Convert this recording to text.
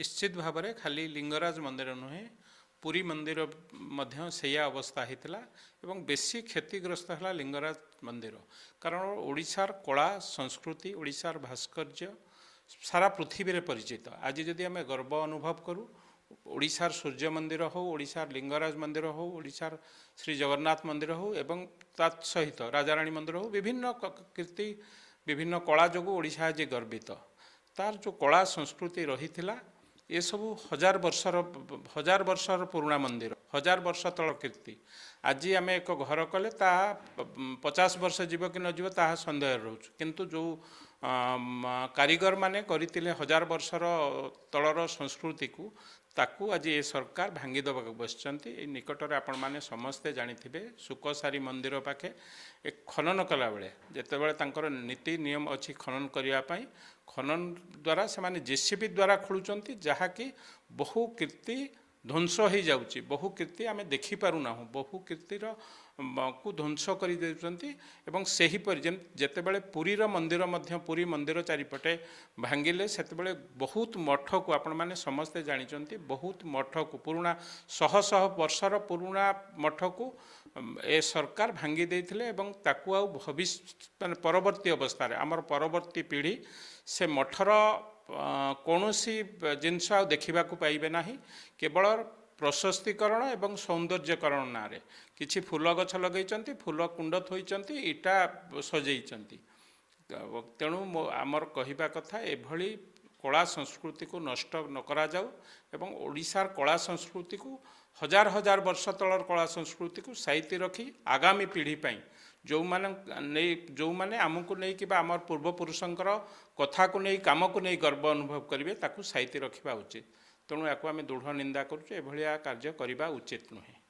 ନିଶ୍ଚିତ ଭାବରେ ଖାଲି ଲିଙ୍ଗରାଜ ମନ୍ଦିର ନୁହେଁ ପୁରୀ ମନ୍ଦିର ମଧ୍ୟ ସେଇଆ ଅବସ୍ଥା ହେଇଥିଲା ଏବଂ ବେଶୀ କ୍ଷତିଗ୍ରସ୍ତ ହେଲା ଲିଙ୍ଗରାଜ ମନ୍ଦିର କାରଣ ଓଡ଼ିଶାର କଳା ସଂସ୍କୃତି ଓଡ଼ିଶାର ଭାସ୍କର୍ଯ୍ୟ ସାରା ପୃଥିବୀରେ ପରିଚିତ ଆଜି ଯଦି ଆମେ ଗର୍ବ ଅନୁଭବ କରୁ ଓଡ଼ିଶାର ସୂର୍ଯ୍ୟ ମନ୍ଦିର ହେଉ ଓଡ଼ିଶାର ଲିଙ୍ଗରାଜ ମନ୍ଦିର ହେଉ ଓଡ଼ିଶାର ଶ୍ରୀ ଜଗନ୍ନାଥ ମନ୍ଦିର ହେଉ ଏବଂ ତା ସହିତ ରାଜାରାଣୀ ମନ୍ଦିର ହେଉ ବିଭିନ୍ନ କୀର୍ତ୍ତି ବିଭିନ୍ନ କଳା ଯୋଗୁଁ ଓଡ଼ିଶା ଆଜି ଗର୍ବିତ ତାର ଯେଉଁ କଳା ସଂସ୍କୃତି ରହିଥିଲା ଏସବୁ ହଜାର ବର୍ଷର ହଜାର ବର୍ଷର ପୁରୁଣା ମନ୍ଦିର ହଜାର ବର୍ଷ ତଳ କୀର୍ତ୍ତି ଆଜି ଆମେ ଏକ ଘର କଲେ ତାହା ପଚାଶ ବର୍ଷ ଯିବ କି ନଯିବ ତାହା ସନ୍ଦେହରେ ରହୁଛୁ କିନ୍ତୁ ଯେଉଁ କାରିଗରମାନେ କରିଥିଲେ ହଜାର ବର୍ଷର ତଳର ସଂସ୍କୃତିକୁ ତାକୁ ଆଜି ଏ ସରକାର ଭାଙ୍ଗି ଦେବାକୁ ବସିଛନ୍ତି ଏ ନିକଟରେ ଆପଣମାନେ ସମସ୍ତେ ଜାଣିଥିବେ ଶୁକସାରୀ ମନ୍ଦିର ପାଖେ ଏ ଖନନ କଲାବେଳେ ଯେତେବେଳେ ତାଙ୍କର ନୀତି ନିୟମ ଅଛି ଖନନ କରିବା ପାଇଁ ଖନନ ଦ୍ୱାରା ସେମାନେ ଜେସିବି ଦ୍ୱାରା ଖୋଳୁଛନ୍ତି ଯାହାକି ବହୁ କୀର୍ତ୍ତି ଧ୍ୱଂସ ହୋଇଯାଉଛି ବହୁ କୀର୍ତ୍ତି ଆମେ ଦେଖିପାରୁନାହୁଁ ବହୁ କୀର୍ତ୍ତିର କୁ ଧ୍ୱଂସ କରିଦେଉଛନ୍ତି ଏବଂ ସେହିପରି ଯେମିତି ଯେତେବେଳେ ପୁରୀର ମନ୍ଦିର ମଧ୍ୟ ପୁରୀ ମନ୍ଦିର ଚାରିପଟେ ଭାଙ୍ଗିଲେ ସେତେବେଳେ ବହୁତ ମଠକୁ ଆପଣମାନେ ସମସ୍ତେ ଜାଣିଛନ୍ତି ବହୁତ ମଠକୁ ପୁରୁଣା ଶହ ଶହ ବର୍ଷର ପୁରୁଣା ମଠକୁ ଏ ସରକାର ଭାଙ୍ଗି ଦେଇଥିଲେ ଏବଂ ତାକୁ ଆଉ ଭବିଷ୍ୟ ମାନେ ପରବର୍ତ୍ତୀ ଅବସ୍ଥାରେ ଆମର ପରବର୍ତ୍ତୀ ପିଢ଼ି ସେ ମଠର କୌଣସି ଜିନିଷ ଆଉ ଦେଖିବାକୁ ପାଇବେ ନାହିଁ କେବଳ ପ୍ରଶସ୍ତିକରଣ ଏବଂ ସୌନ୍ଦର୍ଯ୍ୟକରଣ ନାଁରେ କିଛି ଫୁଲ ଗଛ ଲଗାଇଛନ୍ତି ଫୁଲ କୁଣ୍ଡ ଥୋଇଛନ୍ତି ଇଟା ସଜେଇଛନ୍ତି ତେଣୁ ମୋ ଆମର କହିବା କଥା ଏଭଳି କଳା ସଂସ୍କୃତିକୁ ନଷ୍ଟ ନ କରାଯାଉ ଏବଂ ଓଡ଼ିଶାର କଳା ସଂସ୍କୃତିକୁ ହଜାର ହଜାର ବର୍ଷ ତଳର କଳା ସଂସ୍କୃତିକୁ ସାଇତି ରଖି ଆଗାମୀ ପିଢ଼ି ପାଇଁ जो मैंने जो मैंने आम को लेकिन आम पूर्वपुरुष कथा को नहीं कम को नहीं गर्व अनुभव करेंगे साहित्य रखा उचित तेणु तो या दृढ़ निंदा करुचे एभलिया कार्य करवा उचित नुहे